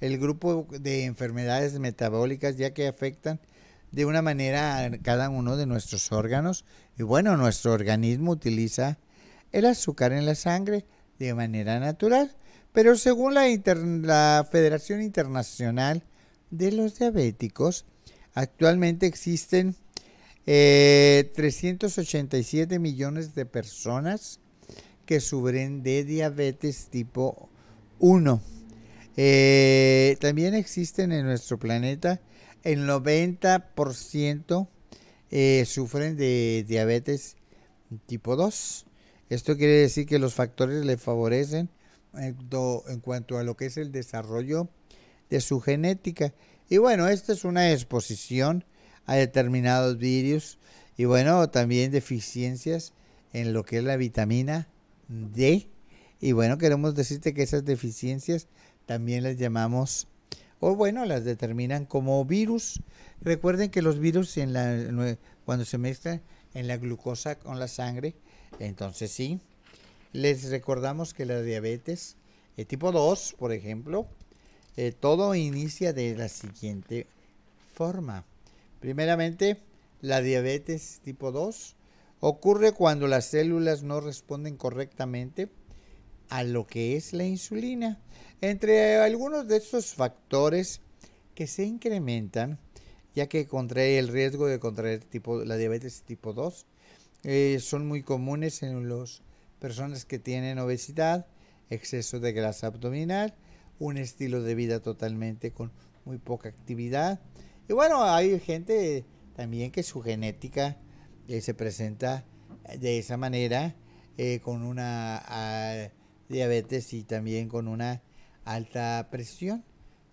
el grupo de enfermedades metabólicas, ya que afectan de una manera a cada uno de nuestros órganos. Y bueno, nuestro organismo utiliza el azúcar en la sangre de manera natural. Pero según la, Federación Internacional de los Diabéticos, actualmente existen 387 eh, millones de personas que sufren de diabetes tipo 1. Eh, también existen en nuestro planeta el 90% eh, sufren de diabetes tipo 2. Esto quiere decir que los factores le favorecen en cuanto a lo que es el desarrollo de su genética. Y bueno, esta es una exposición a determinados virus y bueno, también deficiencias en lo que es la vitamina D. Y bueno, queremos decirte que esas deficiencias también las llamamos, o bueno, las determinan como virus. Recuerden que los virus en la, cuando se mezclan en la glucosa con la sangre, entonces sí, les recordamos que la diabetes eh, tipo 2, por ejemplo, eh, todo inicia de la siguiente forma. Primeramente, la diabetes tipo 2 ocurre cuando las células no responden correctamente a lo que es la insulina. Entre algunos de estos factores que se incrementan, ya que contrae el riesgo de contraer tipo, la diabetes tipo 2, eh, son muy comunes en los personas que tienen obesidad, exceso de grasa abdominal, un estilo de vida totalmente con muy poca actividad. Y bueno, hay gente también que su genética eh, se presenta eh, de esa manera, eh, con una ah, diabetes y también con una alta presión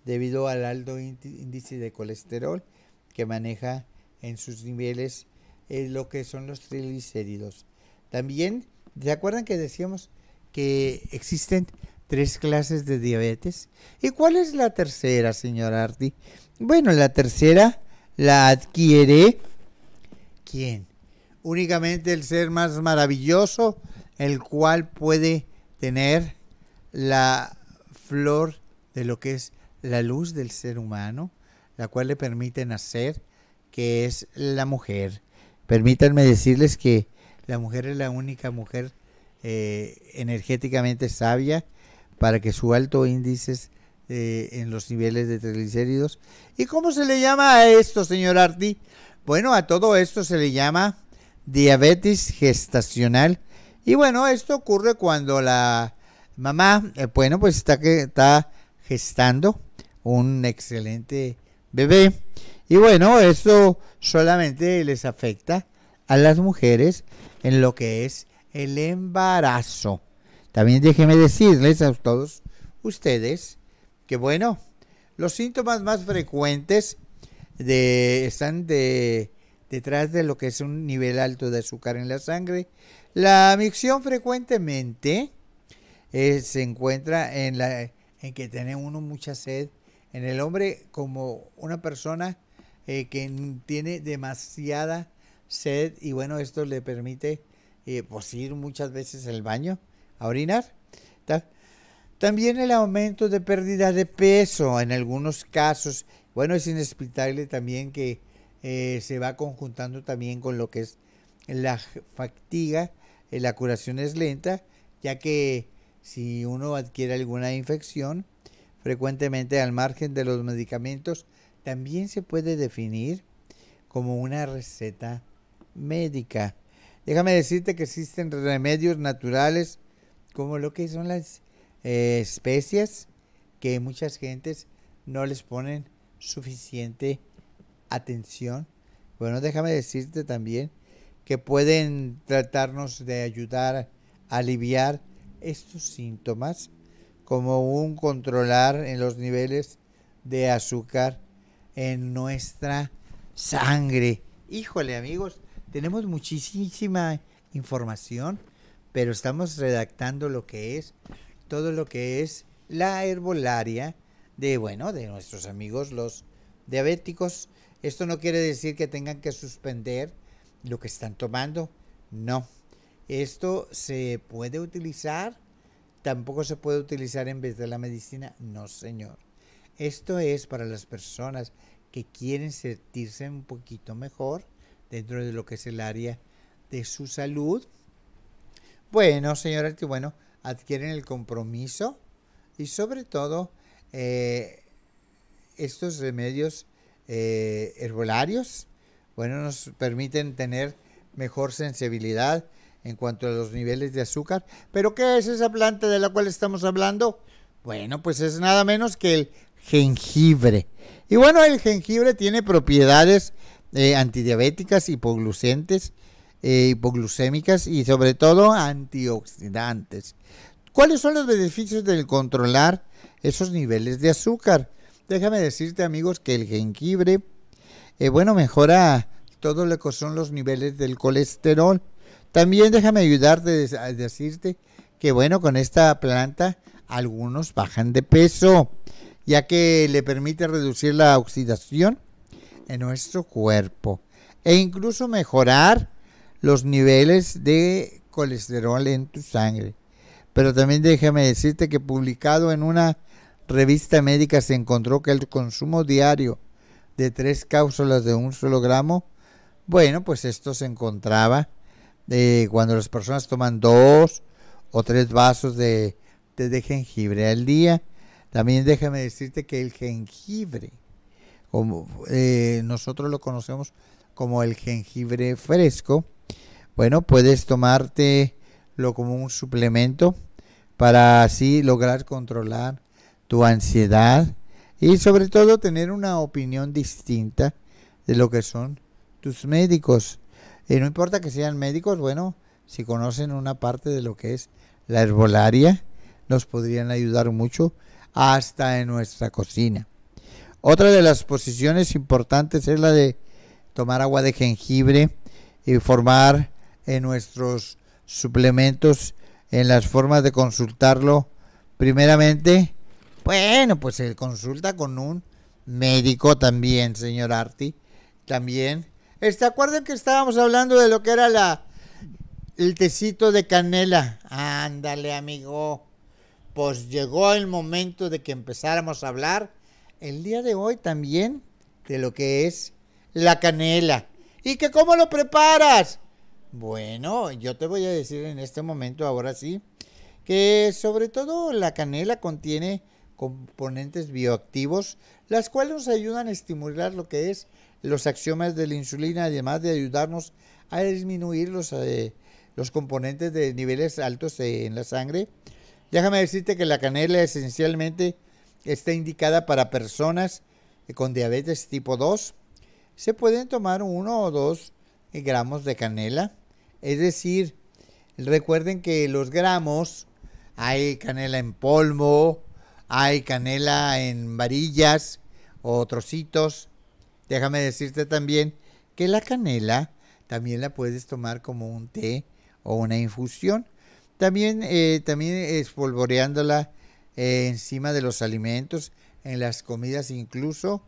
debido al alto índice de colesterol que maneja en sus niveles lo que son los triglicéridos. También ¿Se acuerdan que decíamos que existen tres clases de diabetes? ¿Y cuál es la tercera, señora Arti? Bueno, la tercera la adquiere quién? Únicamente el ser más maravilloso, el cual puede tener la flor de lo que es la luz del ser humano, la cual le permite nacer, que es la mujer. Permítanme decirles que la mujer es la única mujer eh, energéticamente sabia para que su alto índice eh, en los niveles de triglicéridos. ¿Y cómo se le llama a esto, señor Arti? Bueno, a todo esto se le llama diabetes gestacional. Y bueno, esto ocurre cuando la mamá, eh, bueno, pues está, que, está gestando un excelente bebé. Y bueno, esto solamente les afecta a las mujeres en lo que es el embarazo. También déjenme decirles a todos ustedes que bueno, los síntomas más frecuentes de, están de, detrás de lo que es un nivel alto de azúcar en la sangre. La micción frecuentemente eh, se encuentra en, la, en que tiene uno mucha sed, en el hombre como una persona eh, que tiene demasiada sed y bueno, esto le permite eh, pues, ir muchas veces al baño a orinar. También el aumento de pérdida de peso en algunos casos. Bueno, es inexplicable también que eh, se va conjuntando también con lo que es la fatiga. Eh, la curación es lenta, ya que si uno adquiere alguna infección, frecuentemente al margen de los medicamentos, también se puede definir como una receta médica. Déjame decirte que existen remedios naturales como lo que son las eh, especias que muchas gentes no les ponen suficiente atención. Bueno, déjame decirte también que pueden tratarnos de ayudar a aliviar estos síntomas, como un controlar en los niveles de azúcar en nuestra sangre. Híjole amigos, tenemos muchísima información, pero estamos redactando lo que es todo lo que es la herbolaria de, bueno, de nuestros amigos los diabéticos. Esto no quiere decir que tengan que suspender lo que están tomando, no. Esto se puede utilizar, tampoco se puede utilizar en vez de la medicina, no señor. Esto es para las personas que quieren sentirse un poquito mejor dentro de lo que es el área de su salud. Bueno, señor bueno, adquieren el compromiso y sobre todo eh, estos remedios eh, herbolarios, bueno, nos permiten tener mejor sensibilidad en cuanto a los niveles de azúcar. Pero ¿qué es esa planta de la cual estamos hablando? Bueno, pues es nada menos que el jengibre. Y bueno, el jengibre tiene propiedades eh, antidiabéticas, hipoglucentes, eh, hipoglucémicas y sobre todo antioxidantes. ¿Cuáles son los beneficios del controlar esos niveles de azúcar? Déjame decirte amigos que el jengibre, eh, bueno, mejora todo lo que son los niveles del colesterol. También déjame ayudarte a decirte que bueno, con esta planta algunos bajan de peso, ya que le permite reducir la oxidación en nuestro cuerpo e incluso mejorar los niveles de colesterol en tu sangre. Pero también déjame decirte que publicado en una revista médica se encontró que el consumo diario de tres cápsulas de un solo gramo, bueno, pues esto se encontraba de eh, cuando las personas toman dos o tres vasos de, de, de jengibre al día. También déjame decirte que el jengibre como, eh, nosotros lo conocemos como el jengibre fresco. Bueno, puedes lo como un suplemento para así lograr controlar tu ansiedad y sobre todo tener una opinión distinta de lo que son tus médicos. Y eh, no importa que sean médicos, bueno, si conocen una parte de lo que es la herbolaria, nos podrían ayudar mucho hasta en nuestra cocina. Otra de las posiciones importantes es la de tomar agua de jengibre y formar en nuestros suplementos en las formas de consultarlo. Primeramente, bueno, pues se consulta con un médico también, señor Arti. También. ¿Te acuerdan que estábamos hablando de lo que era la el tecito de canela? Ándale, amigo. Pues llegó el momento de que empezáramos a hablar el día de hoy también de lo que es la canela. ¿Y que cómo lo preparas? Bueno, yo te voy a decir en este momento, ahora sí, que sobre todo la canela contiene componentes bioactivos, las cuales nos ayudan a estimular lo que es los axiomas de la insulina, además de ayudarnos a disminuir los, eh, los componentes de niveles altos en la sangre. Déjame decirte que la canela esencialmente Está indicada para personas con diabetes tipo 2. Se pueden tomar uno o dos gramos de canela. Es decir, recuerden que los gramos, hay canela en polvo, hay canela en varillas o trocitos. Déjame decirte también que la canela también la puedes tomar como un té o una infusión. También, eh, también espolvoreándola eh, encima de los alimentos, en las comidas incluso.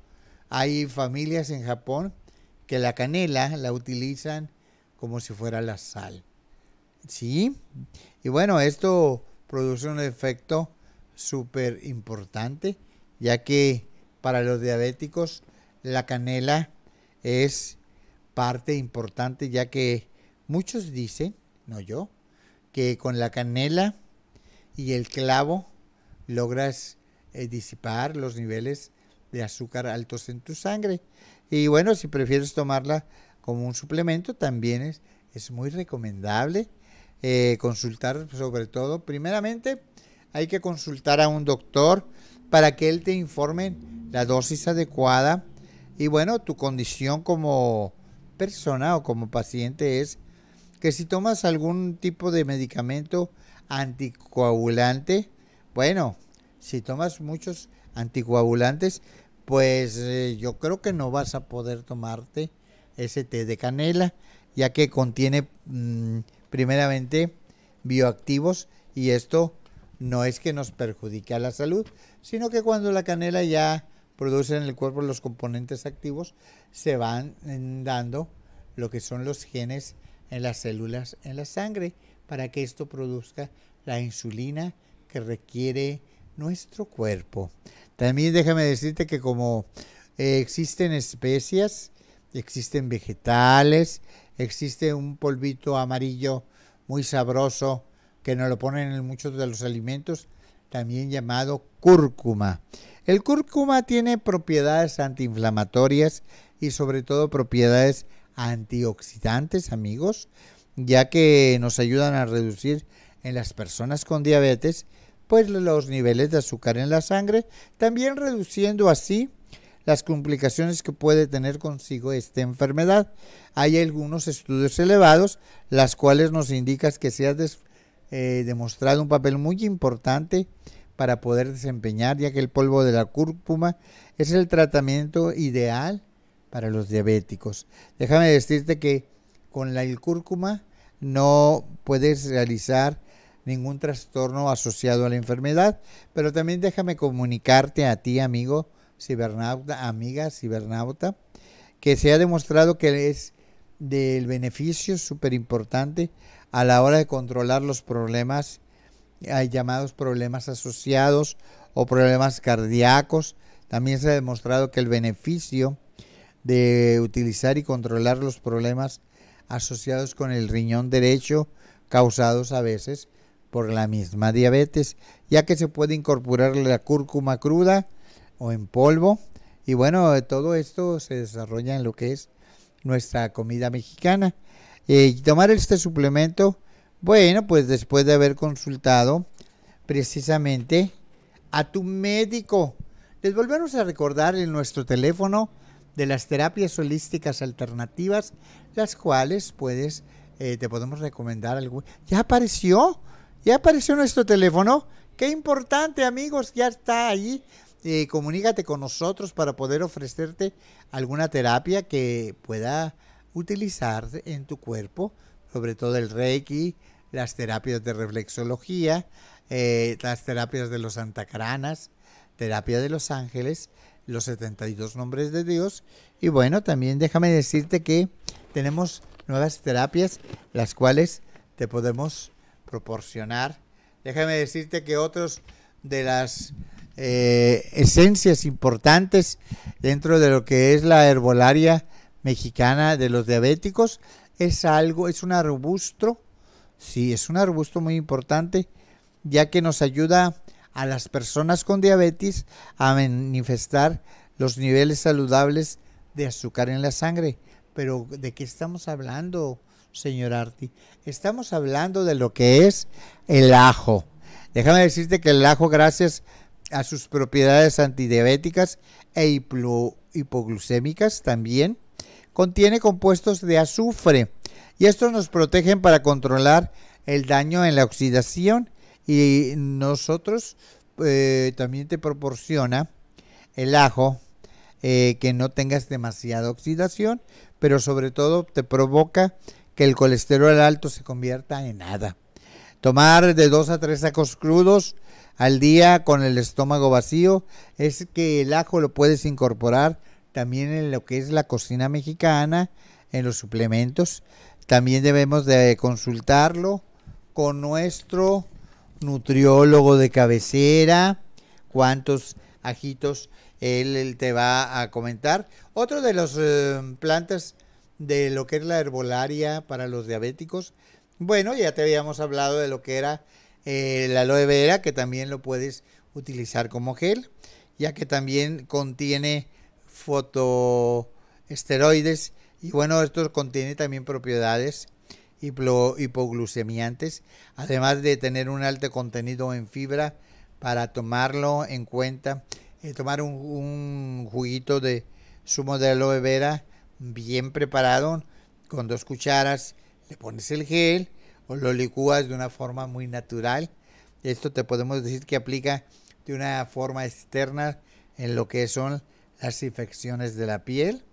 Hay familias en Japón que la canela la utilizan como si fuera la sal. ¿Sí? Y bueno, esto produce un efecto súper importante, ya que para los diabéticos la canela es parte importante, ya que muchos dicen, no yo, que con la canela y el clavo logras eh, disipar los niveles de azúcar altos en tu sangre. Y bueno, si prefieres tomarla como un suplemento, también es, es muy recomendable eh, consultar sobre todo. Primeramente, hay que consultar a un doctor para que él te informe la dosis adecuada. Y bueno, tu condición como persona o como paciente es que si tomas algún tipo de medicamento anticoagulante, bueno, si tomas muchos anticoagulantes, pues eh, yo creo que no vas a poder tomarte ese té de canela, ya que contiene mm, primeramente bioactivos y esto no es que nos perjudique a la salud, sino que cuando la canela ya produce en el cuerpo los componentes activos, se van mm, dando lo que son los genes en las células en la sangre para que esto produzca la insulina que requiere nuestro cuerpo. También déjame decirte que como eh, existen especias, existen vegetales, existe un polvito amarillo muy sabroso que nos lo ponen en muchos de los alimentos, también llamado cúrcuma. El cúrcuma tiene propiedades antiinflamatorias y sobre todo propiedades antioxidantes, amigos, ya que nos ayudan a reducir en las personas con diabetes, pues los niveles de azúcar en la sangre, también reduciendo así las complicaciones que puede tener consigo esta enfermedad. Hay algunos estudios elevados, las cuales nos indican que se ha eh, demostrado un papel muy importante para poder desempeñar, ya que el polvo de la cúrcuma es el tratamiento ideal para los diabéticos. Déjame decirte que con la cúrcuma no puedes realizar ningún trastorno asociado a la enfermedad. Pero también déjame comunicarte a ti, amigo cibernauta, amiga cibernauta, que se ha demostrado que es del beneficio súper importante a la hora de controlar los problemas, hay llamados problemas asociados o problemas cardíacos. También se ha demostrado que el beneficio de utilizar y controlar los problemas asociados con el riñón derecho causados a veces por la misma diabetes, ya que se puede incorporar la cúrcuma cruda o en polvo. Y bueno, eh, todo esto se desarrolla en lo que es nuestra comida mexicana. Eh, y tomar este suplemento, bueno, pues después de haber consultado precisamente a tu médico. Les volvemos a recordar en nuestro teléfono de las terapias holísticas alternativas, las cuales puedes, eh, te podemos recomendar algún. Ya apareció ya apareció nuestro teléfono. Qué importante, amigos, ya está allí. Eh, comunícate con nosotros para poder ofrecerte alguna terapia que pueda utilizar en tu cuerpo, sobre todo el Reiki, las terapias de reflexología, eh, las terapias de los Santacranas, terapia de los ángeles, los 72 nombres de Dios. Y bueno, también déjame decirte que tenemos nuevas terapias, las cuales te podemos proporcionar. Déjame decirte que otros de las eh, esencias importantes dentro de lo que es la herbolaria mexicana de los diabéticos es algo, es un arbusto, sí, es un arbusto muy importante, ya que nos ayuda a las personas con diabetes a manifestar los niveles saludables de azúcar en la sangre. Pero ¿de qué estamos hablando? señor Arti. Estamos hablando de lo que es el ajo. Déjame decirte que el ajo, gracias a sus propiedades antidiabéticas e hipoglucémicas también, contiene compuestos de azufre y estos nos protegen para controlar el daño en la oxidación y nosotros eh, también te proporciona el ajo eh, que no tengas demasiada oxidación, pero sobre todo te provoca que el colesterol alto se convierta en nada. Tomar de dos a tres sacos crudos al día con el estómago vacío es que el ajo lo puedes incorporar también en lo que es la cocina mexicana, en los suplementos. También debemos de consultarlo con nuestro nutriólogo de cabecera, cuántos ajitos él, te va a comentar. Otro de las eh, plantas de lo que es la herbolaria para los diabéticos. Bueno, ya te habíamos hablado de lo que era eh, el la aloe vera, que también lo puedes utilizar como gel, ya que también contiene fotoesteroides y bueno, esto contiene también propiedades hipoglucemiantes, además de tener un alto contenido en fibra para tomarlo en cuenta, eh, tomar un, un, juguito de zumo de aloe vera bien preparado con dos cucharas, le pones el gel o lo licúas de una forma muy natural. Esto te podemos decir que aplica de una forma externa en lo que son las infecciones de la piel,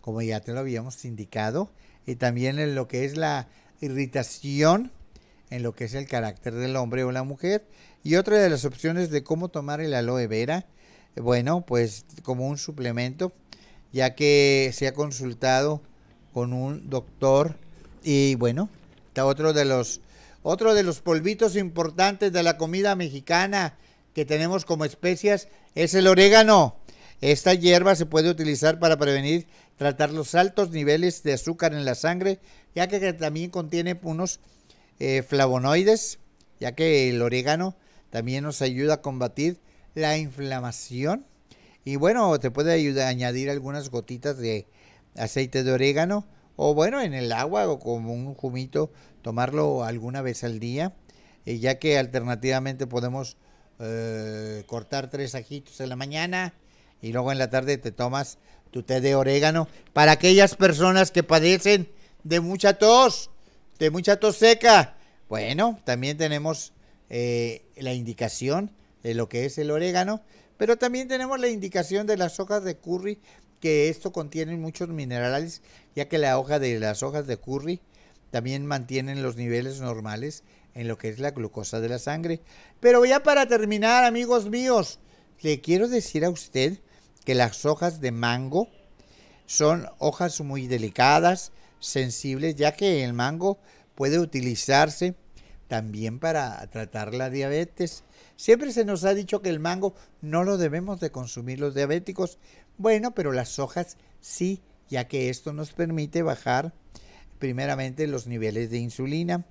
como ya te lo habíamos indicado, y también en lo que es la irritación, en lo que es el carácter del hombre o la mujer. Y otra de las opciones de cómo tomar el aloe vera, bueno, pues como un suplemento ya que se ha consultado con un doctor y bueno, está otro de los otro de los polvitos importantes de la comida mexicana que tenemos como especias es el orégano. Esta hierba se puede utilizar para prevenir, tratar los altos niveles de azúcar en la sangre, ya que también contiene unos eh, flavonoides, ya que el orégano también nos ayuda a combatir la inflamación y bueno, te puede ayudar, a añadir algunas gotitas de aceite de orégano o bueno, en el agua o como un jumito, tomarlo alguna vez al día, y eh, ya que alternativamente podemos eh, cortar tres ajitos en la mañana y luego en la tarde te tomas tu té de orégano para aquellas personas que padecen de mucha tos, de mucha tos seca. Bueno, también tenemos eh, la indicación de lo que es el orégano pero también tenemos la indicación de las hojas de curry, que esto contiene muchos minerales, ya que la hoja de las hojas de curry también mantienen los niveles normales en lo que es la glucosa de la sangre. Pero ya para terminar, amigos míos, le quiero decir a usted que las hojas de mango son hojas muy delicadas, sensibles, ya que el mango puede utilizarse también para tratar la diabetes. Siempre se nos ha dicho que el mango no lo debemos de consumir los diabéticos. Bueno, pero las hojas sí, ya que esto nos permite bajar primeramente los niveles de insulina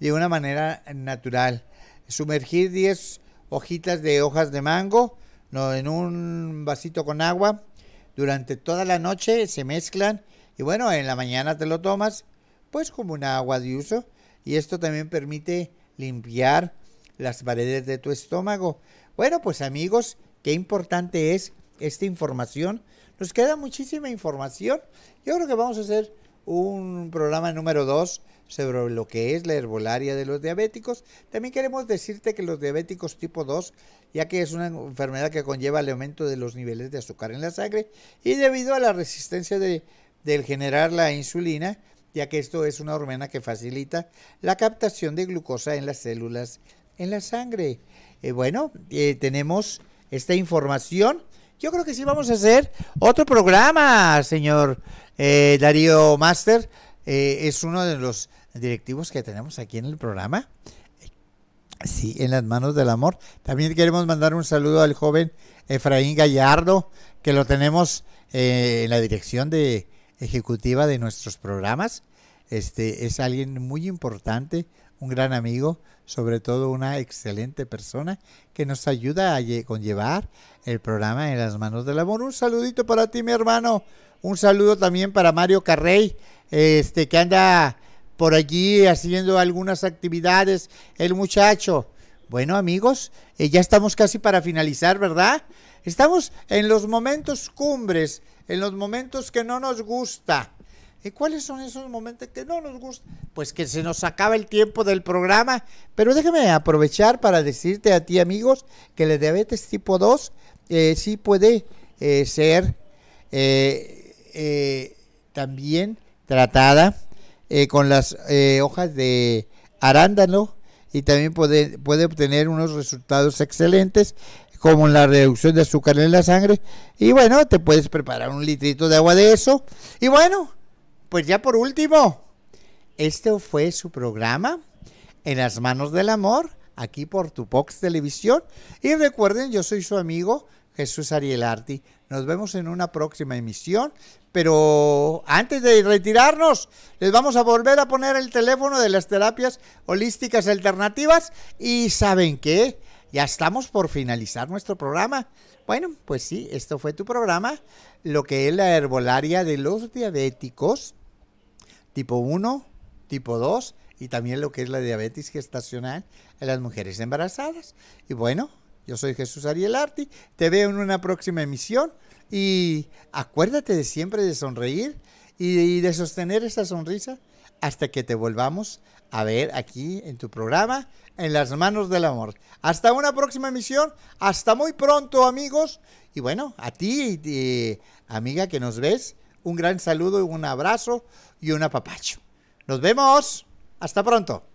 de una manera natural. Sumergir 10 hojitas de hojas de mango en un vasito con agua durante toda la noche, se mezclan y bueno, en la mañana te lo tomas pues como una agua de uso y esto también permite limpiar las paredes de tu estómago. Bueno, pues amigos, qué importante es esta información. Nos queda muchísima información. Yo creo que vamos a hacer un programa número 2 sobre lo que es la herbolaria de los diabéticos. También queremos decirte que los diabéticos tipo 2, ya que es una enfermedad que conlleva el aumento de los niveles de azúcar en la sangre y debido a la resistencia de, del generar la insulina, ya que esto es una hormona que facilita la captación de glucosa en las células en la sangre. Eh, bueno, eh, tenemos esta información. Yo creo que sí vamos a hacer otro programa, señor eh, Darío Master. es uno de los directivos que tenemos aquí en el programa. Sí, en las manos del amor. También queremos mandar un saludo al joven Efraín Gallardo, que lo tenemos en la dirección de ejecutiva de nuestros programas. Este es alguien muy importante, un gran amigo, sobre todo una excelente persona que nos ayuda a conllevar el programa en las manos del amor. Un saludito para ti, mi hermano. Un saludo también para Mario Carrey, este que anda por allí haciendo algunas actividades, el muchacho. Bueno, amigos, eh, ya estamos casi para finalizar, ¿verdad? Estamos en los momentos cumbres, en los momentos que no nos gusta ¿Y cuáles son esos momentos que no nos gustan? Pues que se nos acaba el tiempo del programa, pero déjame aprovechar para decirte a ti amigos que la diabetes tipo 2 eh, sí puede eh, ser eh, también tratada con las hojas de arándano y también puede, puede obtener unos resultados excelentes como la reducción de azúcar en la sangre. Y bueno, te puedes preparar un litrito de agua de eso. Y bueno, pues ya por último, este fue su programa En las manos del amor, aquí por Tupox Televisión. Y recuerden, yo soy su amigo Jesús Ariel Arti. Nos vemos en una próxima emisión. Pero antes de retirarnos, les vamos a volver a poner el teléfono de las terapias holísticas alternativas. Y ¿saben qué? Ya estamos por finalizar nuestro programa. Bueno, pues sí, esto fue tu programa, lo que es la herbolaria de los diabéticos tipo 1, tipo 2 y también lo que es la diabetes gestacional en las mujeres embarazadas. Y bueno, yo soy Jesús Ariel Arti, te veo en una próxima emisión y acuérdate de siempre de sonreír y de sostener esa sonrisa hasta que te volvamos a ver aquí en tu programa, en las manos del amor. Hasta una próxima emisión, hasta muy pronto amigos. Y bueno, a ti, y eh, amiga que nos ves, un gran saludo, un abrazo y un apapacho. Nos vemos. Hasta pronto.